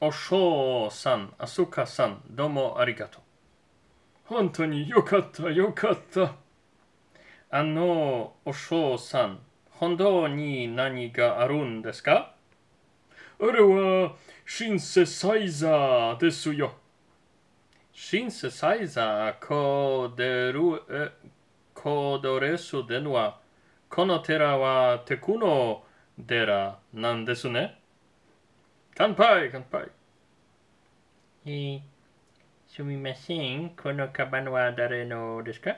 おしょうさん、あそかさん、どうもありがとう。本当によかった、よかった。あの、おしょうさん、本当に何があるんですかあれは、シンセサイザーですよ。シンセサイザー、コーデル、コードレスでのは、この寺はテクノ寺なんですね。乾杯乾杯えー、すみません、このカバンは誰のですか